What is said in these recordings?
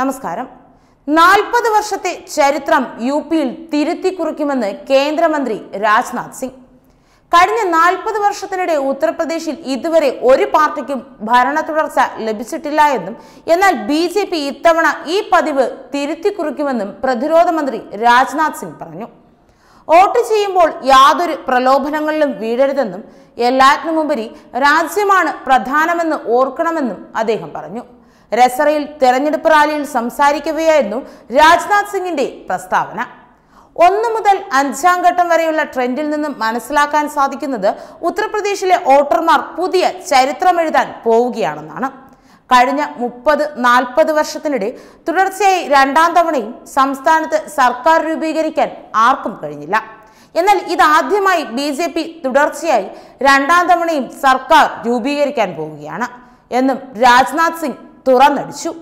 നമസ്കാരം നാൽപ്പത് വർഷത്തെ ചരിത്രം യു പിയിൽ തിരുത്തി കുറിക്കുമെന്ന് കേന്ദ്രമന്ത്രി രാജ്നാഥ് സിംഗ് കഴിഞ്ഞ നാൽപ്പത് വർഷത്തിനിടെ ഉത്തർപ്രദേശിൽ ഇതുവരെ ഒരു പാർട്ടിക്കും ഭരണ തുടർച്ച ലഭിച്ചിട്ടില്ല എന്നും എന്നാൽ ബി ജെ പി ഇത്തവണ ഈ പതിവ് തിരുത്തി കുറിക്കുമെന്നും പ്രതിരോധ മന്ത്രി രാജ്നാഥ് സിംഗ് പറഞ്ഞു വോട്ട് ചെയ്യുമ്പോൾ യാതൊരു പ്രലോഭനങ്ങളിലും വീഴരുതെന്നും എല്ലാത്തിനുമുപരി രാജ്യമാണ് പ്രധാനമെന്ന് ഓർക്കണമെന്നും അദ്ദേഹം പറഞ്ഞു രസറയിൽ തെരഞ്ഞെടുപ്പ് റാലിയിൽ സംസാരിക്കുകയായിരുന്നു രാജ്നാഥ് സിംഗിന്റെ പ്രസ്താവന ഒന്നു മുതൽ അഞ്ചാം ഘട്ടം വരെയുള്ള ട്രെൻഡിൽ നിന്നും മനസ്സിലാക്കാൻ സാധിക്കുന്നത് ഉത്തർപ്രദേശിലെ വോട്ടർമാർ പുതിയ ചരിത്രമെഴുതാൻ പോവുകയാണെന്നാണ് കഴിഞ്ഞ മുപ്പത് നാൽപ്പത് വർഷത്തിനിടെ തുടർച്ചയായി രണ്ടാം തവണയും സംസ്ഥാനത്ത് സർക്കാർ രൂപീകരിക്കാൻ ആർക്കും കഴിഞ്ഞില്ല എന്നാൽ ഇതാദ്യമായി ബി ജെ പി തുടർച്ചയായി രണ്ടാം തവണയും സർക്കാർ രൂപീകരിക്കാൻ പോവുകയാണ് എന്നും രാജ്നാഥ് സിംഗ് തുറന്നടിച്ചു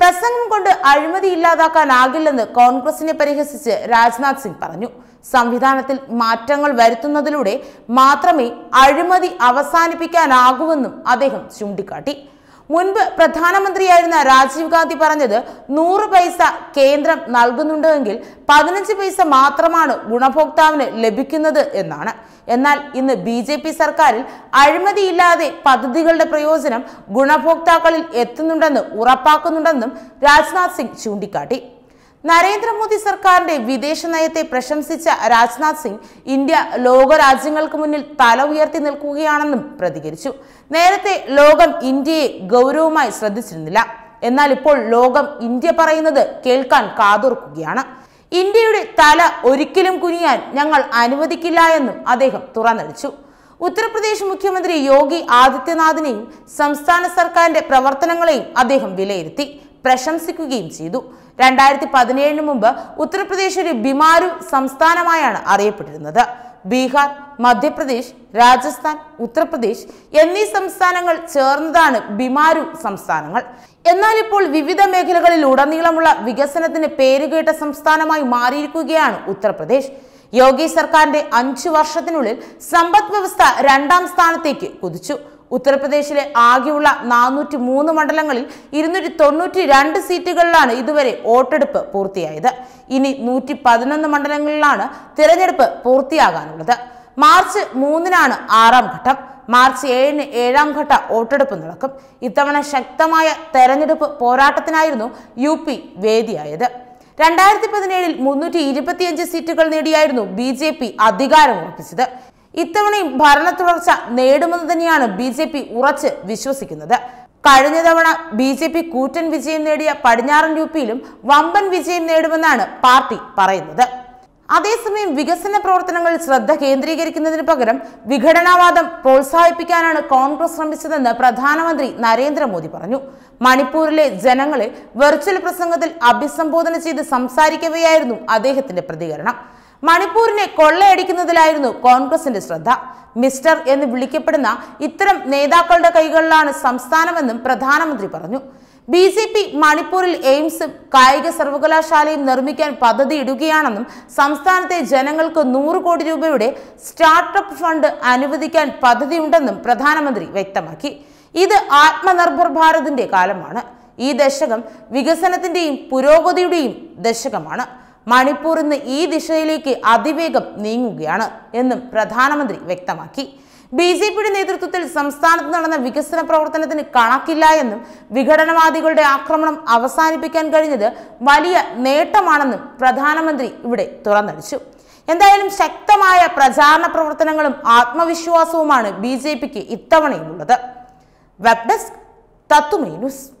പ്രസംഗം കൊണ്ട് അഴിമതി ഇല്ലാതാക്കാനാകില്ലെന്ന് കോൺഗ്രസിനെ പരിഹസിച്ച് രാജ്നാഥ് സിംഗ് പറഞ്ഞു സംവിധാനത്തിൽ മാറ്റങ്ങൾ വരുത്തുന്നതിലൂടെ മാത്രമേ അഴിമതി അവസാനിപ്പിക്കാനാകൂവെന്നും അദ്ദേഹം ചൂണ്ടിക്കാട്ടി മുൻപ് പ്രധാനമന്ത്രിയായിരുന്ന രാജീവ് ഗാന്ധി പറഞ്ഞത് നൂറ് പൈസ കേന്ദ്രം നൽകുന്നുണ്ടെങ്കിൽ പതിനഞ്ച് പൈസ മാത്രമാണ് ഗുണഭോക്താവിന് ലഭിക്കുന്നത് എന്നാണ് എന്നാൽ ഇന്ന് ബി ജെ പി സർക്കാരിൽ അഴിമതിയില്ലാതെ പദ്ധതികളുടെ പ്രയോജനം ഗുണഭോക്താക്കളിൽ എത്തുന്നുണ്ടെന്ന് ഉറപ്പാക്കുന്നുണ്ടെന്നും രാജ്നാഥ് സിംഗ് ചൂണ്ടിക്കാട്ടി നരേന്ദ്രമോദി സർക്കാരിന്റെ വിദേശ നയത്തെ പ്രശംസിച്ച രാജ്നാഥ് സിംഗ് ഇന്ത്യ ലോകരാജ്യങ്ങൾക്ക് മുന്നിൽ തല ഉയർത്തി നിൽക്കുകയാണെന്നും പ്രതികരിച്ചു നേരത്തെ ലോകം ഇന്ത്യയെ ഗൗരവമായി ശ്രദ്ധിച്ചിരുന്നില്ല എന്നാൽ ഇപ്പോൾ ലോകം ഇന്ത്യ പറയുന്നത് കേൾക്കാൻ കാതോർക്കുകയാണ് ഇന്ത്യയുടെ തല ഒരിക്കലും കുനിയാൻ ഞങ്ങൾ അനുവദിക്കില്ല എന്നും അദ്ദേഹം തുറന്നടിച്ചു ഉത്തർപ്രദേശ് മുഖ്യമന്ത്രി യോഗി ആദിത്യനാഥിനെയും സംസ്ഥാന സർക്കാരിന്റെ പ്രവർത്തനങ്ങളെയും അദ്ദേഹം വിലയിരുത്തി പ്രശംസിക്കുകയും ചെയ്തു രണ്ടായിരത്തി പതിനേഴിന് മുമ്പ് ഉത്തർപ്രദേശ് ഒരു ബിമാരു സംസ്ഥാനമായാണ് അറിയപ്പെട്ടിരുന്നത് ബീഹാർ മധ്യപ്രദേശ് രാജസ്ഥാൻ ഉത്തർപ്രദേശ് എന്നീ സംസ്ഥാനങ്ങൾ ചേർന്നതാണ് ബിമാരു സംസ്ഥാനങ്ങൾ എന്നാൽ ഇപ്പോൾ വിവിധ മേഖലകളിൽ ഉടനീളമുള്ള വികസനത്തിന് പേരുകേട്ട സംസ്ഥാനമായി മാറിയിരിക്കുകയാണ് ഉത്തർപ്രദേശ് യോഗി സർക്കാരിന്റെ അഞ്ചു വർഷത്തിനുള്ളിൽ സമ്പദ് വ്യവസ്ഥ രണ്ടാം സ്ഥാനത്തേക്ക് കുതിച്ചു ഉത്തർപ്രദേശിലെ ആകെയുള്ള നാനൂറ്റി മൂന്ന് മണ്ഡലങ്ങളിൽ ഇരുന്നൂറ്റി തൊണ്ണൂറ്റി രണ്ട് സീറ്റുകളിലാണ് ഇതുവരെ വോട്ടെടുപ്പ് പൂർത്തിയായത് ഇനി നൂറ്റി പതിനൊന്ന് മണ്ഡലങ്ങളിലാണ് തിരഞ്ഞെടുപ്പ് പൂർത്തിയാകാനുള്ളത് മാർച്ച് മൂന്നിനാണ് ആറാം ഘട്ടം മാർച്ച് ഏഴിന് ഏഴാം ഘട്ട വോട്ടെടുപ്പ് നടക്കും ഇത്തവണ ശക്തമായ തെരഞ്ഞെടുപ്പ് പോരാട്ടത്തിനായിരുന്നു യു പി വേദിയായത് രണ്ടായിരത്തി പതിനേഴിൽ മുന്നൂറ്റി ഇരുപത്തിയഞ്ച് സീറ്റുകൾ നേടിയായിരുന്നു ബി ജെ പി അധികാരമുറപ്പിച്ചത് ഇത്തവണയും ഭരണ തുടർച്ച നേടുമെന്ന് തന്നെയാണ് ബി ജെ പി ഉറച്ച് വിശ്വസിക്കുന്നത് കഴിഞ്ഞ തവണ ബി ജെ പി കൂറ്റൻ വിജയം നേടിയ പടിഞ്ഞാറൻ യു പിയിലും വമ്പൻ വിജയം നേടുമെന്നാണ് പാർട്ടി പറയുന്നത് അതേസമയം വികസന പ്രവർത്തനങ്ങളിൽ ശ്രദ്ധ കേന്ദ്രീകരിക്കുന്നതിന് പകരം വിഘടനാവാദം പ്രോത്സാഹിപ്പിക്കാനാണ് കോൺഗ്രസ് ശ്രമിച്ചതെന്ന് പ്രധാനമന്ത്രി നരേന്ദ്രമോദി പറഞ്ഞു മണിപ്പൂരിലെ ജനങ്ങളെ വെർച്വൽ പ്രസംഗത്തിൽ അഭിസംബോധന ചെയ്ത് സംസാരിക്കവെയായിരുന്നു അദ്ദേഹത്തിന്റെ പ്രതികരണം മണിപ്പൂരിനെ കൊള്ളയടിക്കുന്നതിലായിരുന്നു കോൺഗ്രസിന്റെ ശ്രദ്ധ മിസ്റ്റർ എന്ന് വിളിക്കപ്പെടുന്ന ഇത്തരം നേതാക്കളുടെ കൈകളിലാണ് സംസ്ഥാനമെന്നും പ്രധാനമന്ത്രി പറഞ്ഞു ബി ജെ പി മണിപ്പൂരിൽ എയിംസും കായിക സർവകലാശാലയും നിർമ്മിക്കാൻ പദ്ധതി ഇടുകയാണെന്നും സംസ്ഥാനത്തെ ജനങ്ങൾക്ക് നൂറ് കോടി രൂപയുടെ സ്റ്റാർട്ടപ്പ് ഫണ്ട് അനുവദിക്കാൻ പദ്ധതിയുണ്ടെന്നും പ്രധാനമന്ത്രി വ്യക്തമാക്കി ഇത് ആത്മനിർഭർ ഭാരതിന്റെ കാലമാണ് ഈ ദശകം വികസനത്തിന്റെയും പുരോഗതിയുടെയും ദശകമാണ് മണിപ്പൂർ ഇന്ന് ഈ ദിശയിലേക്ക് അതിവേഗം നീങ്ങുകയാണ് എന്നും പ്രധാനമന്ത്രി വ്യക്തമാക്കി ബി ജെ പിയുടെ നേതൃത്വത്തിൽ സംസ്ഥാനത്ത് നടന്ന വികസന പ്രവർത്തനത്തിന് കണക്കില്ല എന്നും വിഘടനവാദികളുടെ ആക്രമണം അവസാനിപ്പിക്കാൻ കഴിഞ്ഞത് വലിയ നേട്ടമാണെന്നും പ്രധാനമന്ത്രി ഇവിടെ തുറന്നടിച്ചു എന്തായാലും ശക്തമായ പ്രചാരണ പ്രവർത്തനങ്ങളും ആത്മവിശ്വാസവുമാണ് ബി ജെ പിക്ക് ഇത്തവണയുമുള്ളത് വെബ് ഡെസ്ക് തത്തുമേ ന്യൂസ്